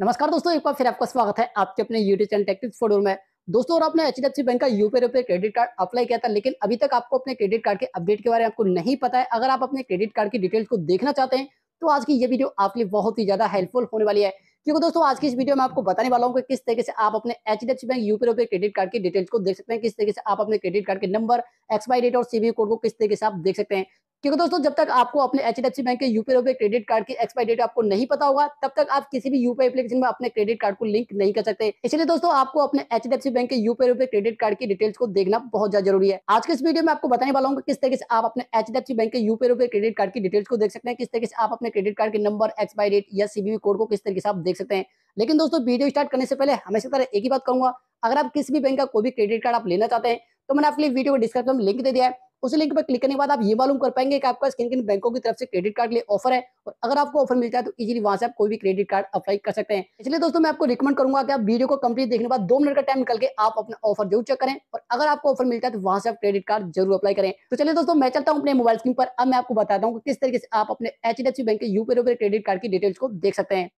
नमस्कार दोस्तों एक बार फिर आपका स्वागत है आपके अपने यूट्यूब चैनल टेक्टिक्स फोटो में दोस्तों और आपने एच बैंक का UP RuPay credit card apply किया था लेकिन अभी तक आपको अपने क्रेडिट कार्ड के अपडेट के बारे में आपको नहीं पता है अगर आप अपने क्रेडिट कार्ड की डिटेल्स को देखना चाहते हैं तो आज की ये वीडियो आपके लिए बहुत ही ज्यादा हेल्पफुल होने वाली है क्योंकि दोस्तों आज की इस वीडियो में आपको बताने वाला हूँ कि किस तरीके से आप अपने H bank UP RuPay credit card की डिटेल्स को देख सकते हैं किस तरीके से आप अपने क्रेडिट कार्ड के नंबर एक्सपायरी डेट और सीबी कोड को किस तरीके से आप देख सकते हैं क्योंकि दोस्तों जब तक आपको अपने एच डी बैंक के यूपी रुपए क्रेडिट कार्ड की एक्सपायरी डेट आपको नहीं पता होगा तब तक आप किसी भी यूपीआई एप्लीकेशन में अपने क्रेडिट कार्ड को लिंक नहीं कर सकते इसलिए दोस्तों आपको अपने एच बैंक के यूपी रुपए क्रेडिट कार्ड की डिटेल्स को देखना बहुत ज्यादा जरूरी है आज के इस वीडियो में आपको बताने वाला हूँ किस तरीके से आप अपने एच बैंक के यूपी रुपए क्रेडिट कार्ड की डिटेल्स को देख सकते हैं किस तरीके से आप अपने क्रेडिट कार्ड के नंबर एक्सपायरी डेट या सीबीवी कोड को किस तरीके से आप देख सकते हैं लेकिन दोस्तों वीडियो स्टार्ट करने से पहले हमेशा तरह एक ही बात कहूंगा अगर आप किसी भी बैंक का कोई भी क्रेडिट कार्ड आप लेना चाहते हैं तो मैंने आपके लिए वीडियो को डिस्क्रिप्शन में लिंक दे दिया है उस लिंक पर क्लिक करने के बाद आप ये मालूम कर पाएंगे कि आपका किन किन बैंकों की तरफ से क्रेडिट कार्ड के लिए ऑफर है और अगर आपको ऑफर मिलता है तो इजीली वहां से आप कोई भी क्रेडिट कार्ड अप्लाई कर सकते हैं इसलिए दोस्तों मैं आपको रिकमेंड करूंगा कि आप वीडियो को कंप्लीट देखने के बाद दो मिनट का टाइम निकल के आप अपना ऑफर जरूर चेक करें और अगर आपको ऑफर मिलता है तो वहां से आप क्रेडिट कार्ड जरूर अप्लाई करें तो चलिए दोस्तों मैं चलता हूँ अपने मोबाइल स्क्रीन पर अब मैं आपको बताता हूँ किस तरीके से आप अपने एच बैंक के यूपी क्रेडिट कार्ड की डिटेल्स को देख सकते हैं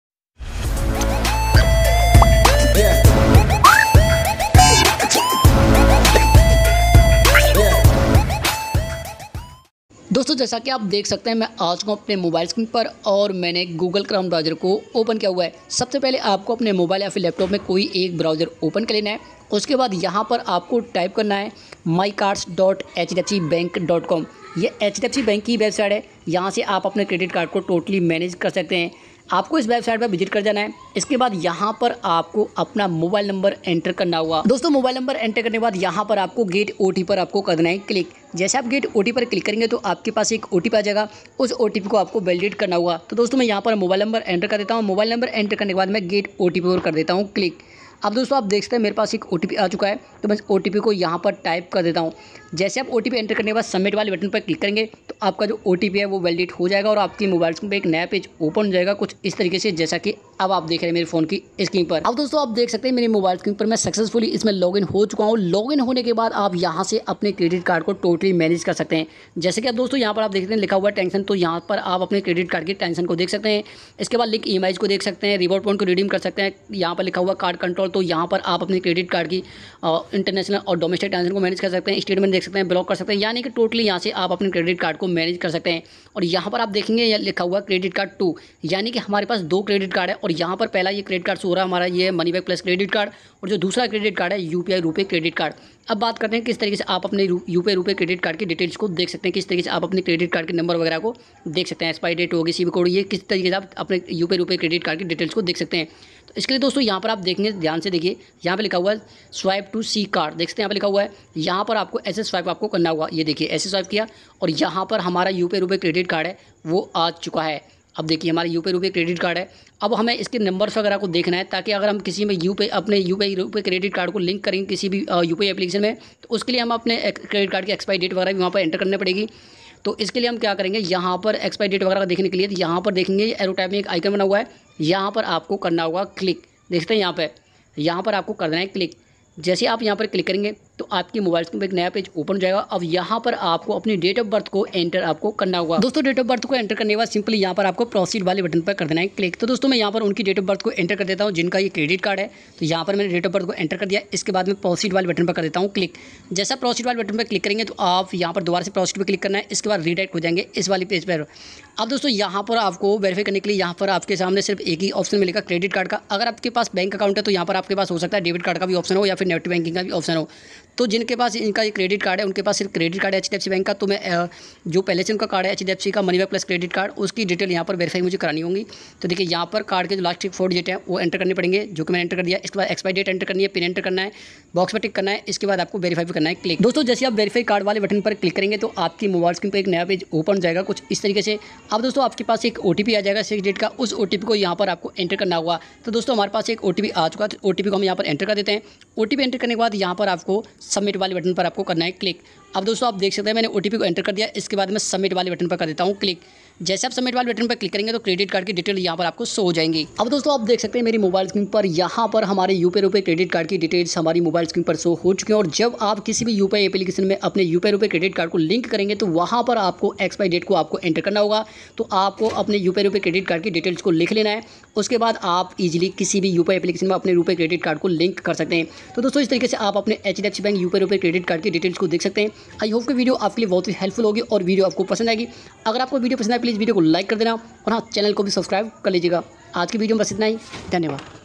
दोस्तों जैसा कि आप देख सकते हैं मैं आज हूँ अपने मोबाइल स्क्रीन पर और मैंने गूगल क्राउन ब्राउज़र को ओपन किया हुआ है सबसे पहले आपको अपने मोबाइल या फिर लैपटॉप में कोई एक ब्राउज़र ओपन कर लेना है उसके बाद यहाँ पर आपको टाइप करना है my cards dot H D F C bank dot com ये H D F C bank की वेबसाइट है यहाँ से आप अपने क्रेडिट कार्ड को टोटली मैनेज कर सकते हैं आपको इस वेबसाइट पर विजिट कर जाना है इसके बाद यहाँ पर आपको अपना मोबाइल नंबर एंटर करना होगा दोस्तों मोबाइल नंबर एंटर करने के बाद यहाँ पर आपको गेट ओ पर आपको करना है क्लिक जैसे आप गेट ओ पर क्लिक करेंगे तो आपके पास एक ओ आ जाएगा उस ओ को आपको वैलिडेट करना होगा तो दोस्तों मैं यहाँ पर मोबाइल नंबर एंटर कर देता हूँ मोबाइल नंबर एंटर करने के बाद मैं गेट ओ पर कर देता हूँ क्लिक अब दोस्तों आप देख सकते हैं मेरे पास एक ओ आ चुका है तो मैं ओ को यहाँ पर टाइप कर देता हूँ जैसे आप ओ एंटर करने के बाद सबमिट वाले बटन पर क्लिक करेंगे तो आपका जो ओ है वो वैलिडेट हो जाएगा और आपके मोबाइल स्क्रीन पर एक नया पेज ओपन हो जाएगा कुछ इस तरीके से जैसा कि अब आप देख रहे हैं मेरे फ़ोन की स्क्रीन पर अब दोस्तों आप देख सकते हैं मेरे मोबाइल स्क्रीन पर मैं सक्सेसफुली इसमें लॉगिन हो चुका हूँ लॉगिन होने के बाद आप यहाँ से अपने क्रेडिट कार्ड को टोटली मैनेज कर सकते हैं जैसे कि आप दोस्तों यहाँ पर आप देख सकते हैं लिखा हुआ टेंशन तो यहाँ पर आप अपने क्रेडिट कार्ड की टेंशन को देख सकते हैं इसके बाद लिंक ई को देख सकते हैं रिवॉर्ड पॉइंट को रिडीम कर सकते हैं यहाँ पर लिखा हुआ कार्ड कंट्रोल ओवरऑल तो यहाँ पर आप अपने क्रेडिट कार्ड की इंटरनेशनल और डोमेस्टिक ट्रांजेक्शन को मैनेज कर सकते हैं स्टेटमेंट देख सकते हैं ब्लॉक कर सकते हैं यानी कि टोटली यहाँ से आप अपने क्रेडिट कार्ड को मैनेज कर सकते हैं और यहाँ पर आप देखेंगे लिखा हुआ क्रेडिट कार्ड टू यानी कि हमारे पास दो क्रेडिट कार्ड है और यहाँ पर पहला ये क्रेडिट कार्ड शो हो रहा है हमारा ये money back plus credit card और जो दूसरा क्रेडिट कार्ड है यू पी क्रेडिट कार्ड अब बात करते हैं किस तरीके से आप अपने यू पी क्रेडिट कार्ड की डिटेल्स को देख सकते हैं किस तरीके से आप अपने क्रेडिट कार्ड के नंबर वगैरह को देख सकते हैं एक्सपायरी डेट होगी सी कोड ये किस तरीके से आप अपने यू पी क्रेडिट कार्ड की डिटेल्स को देख सकते हैं तो इसके लिए दोस्तों यहाँ पर आप देखेंगे ध्यान ध्यान से देखिए यहाँ पे लिखा हुआ है स्वाइप टू सी कार्ड देखते हैं यहाँ पे लिखा हुआ है यहाँ पर आपको ऐसे स्वाइप आपको करना होगा ये देखिए ऐसे स्वाइप किया और यहाँ पर हमारा यू पे रुपये क्रेडिट कार्ड है वो आ चुका है अब देखिए हमारा यू पे रुपये क्रेडिट कार्ड है अब हमें इसके नंबर्स वगैरह को देखना है ताकि अगर हम किसी में यू पे अपने यू पे रुपये क्रेडिट कार्ड को लिंक करेंगे किसी भी यू पे एप्लीकेशन में तो उसके लिए हम अपने क्रेडिट कार्ड की एक्सपायरी डेट वगैरह भी वहाँ पर एंटर करने पड़ेगी तो इसके लिए हम क्या करेंगे यहाँ पर एक्सपायरी डेट वगैरह देखने के लिए तो यहाँ पर देखेंगे एरोटाइप में एक आइकन बना हुआ है यहाँ पर आपको करना होगा क्लिक देखते हैं यहाँ पर यहाँ पर आपको करना है क्लिक जैसे आप यहाँ पर क्लिक करेंगे तो आपके मोबाइल स्क्रीन पर एक नया पेज ओपन हो जाएगा अब यहाँ पर आपको अपनी डेट ऑफ बर्थ को एंटर आपको करना होगा दोस्तों डेट ऑफ बर्थ को एंटर करने के बाद सिंपली यहाँ पर आपको प्रोसीड वाले बटन पर कर देना है क्लिक तो दोस्तों मैं यहाँ पर उनकी डेट ऑफ बर्थ को एंटर कर देता हूँ जिनका ये क्रेडिट कार्ड है तो यहाँ पर मैंने डेट ऑफ बर्थ को एंटर कर दिया इसके बाद मैं प्रोसीड वाले बटन पर कर देता हूँ क्लिक जैसा प्रोसीड वाले बटन पर क्लिक करेंगे तो आप यहाँ पर दोबारा से प्रोसीड पर क्लिक करना है इसके बाद रिडायरेक्ट हो जाएंगे इस वाले पेज पर अब दोस्तों यहाँ पर आपको वेरीफाई करने के लिए यहाँ पर आपके सामने सिर्फ एक ही ऑप्शन मिलेगा क्रेडिट कार्ड का अगर आपके पास बैंक अकाउंट है तो यहाँ पर आपके पास हो सकता है डेबिट कार्ड का भी ऑप्शन हो या फिर नेट बैंकिंग का भी ऑप्शन हो तो जिनके पास इनका ये क्रेडिट कार्ड है उनके पास सिर्फ क्रेडिट कार्ड है एच बैंक का तो मैं जो पहले से उनका कार्ड है एच का money back plus credit card उसकी डिटेल यहाँ पर वेरीफाई मुझे करानी होगी तो देखिए यहाँ पर कार्ड के जो लास्ट फोर डिजिट है वो एंटर करने पड़ेंगे जो कि मैंने एंटर कर दिया इसके बाद एक्सपायरी डेट एंटर करनी है पिन एंटर करना है बॉक्स पर टिक करना है इसके बाद आपको वेरीफाई भी करना है क्लिक दोस्तों जैसे आप वेरीफाई कार्ड वाले बटन पर क्लिक करेंगे तो आपकी मोबाइल स्क्रीन पर एक नया पेज ओपन जाएगा कुछ इस तरीके से अब दोस्तों आपके पास एक ओ आ जाएगा सिक्स डेट का उस ओ को यहाँ पर आपको एंटर करना होगा तो दोस्तों हमारे पास एक ओ आ चुका है तो ओ को हम यहाँ पर एंटर कर देते हैं ओ एंटर करने के बाद यहाँ पर आपको सबमिट वाले बटन पर आपको करना है क्लिक अब दोस्तों आप देख सकते हैं मैंने ओ को एंटर कर दिया इसके बाद मैं सबमिट वाले बटन पर कर देता हूँ क्लिक जैसे आप सबमिट वाले बटन पर क्लिक करेंगे तो क्रेडिट कार्ड की डिटेल यहाँ पर आपको शो हो जाएंगी अब दोस्तों आप देख सकते हैं मेरी मोबाइल स्क्रीन पर यहाँ पर हमारे पे रुपये क्रेडिट कार्ड की डिटेल्स हमारी मोबाइल स्क्रीन पर शो हो चुके हैं और जब आप किसी भी यूपीआई एप्लीकेशन में अपने यूपीआई रुपये क्रेडिट कार्ड को लिंक करेंगे तो वहाँ पर आपको एक्सपायरी डेट को आपको एंटर करना होगा तो आपको अपने यूपीआई रुपये क्रेडिट कार्ड की डिटेल्स को लिख लेना है उसके बाद आप इजिली किसी भी यूपीआई एप्लीकेशन में अपने रुपये क्रेडिट कार्ड को लिंक कर सकते हैं तो दोस्तों इस तरीके से आप अपने H bank UPI RuPay credit card की डिटेल्स को देख सकते हैं आई होप कि वीडियो आपके लिए बहुत ही हेल्पफुल होगी और वीडियो आपको पसंद आएगी अगर आपको वीडियो पसंद आए प्लीज़ वीडियो को लाइक कर देना और हाँ चैनल को भी सब्सक्राइब कर लीजिएगा आज की वीडियो में बस इतना ही धन्यवाद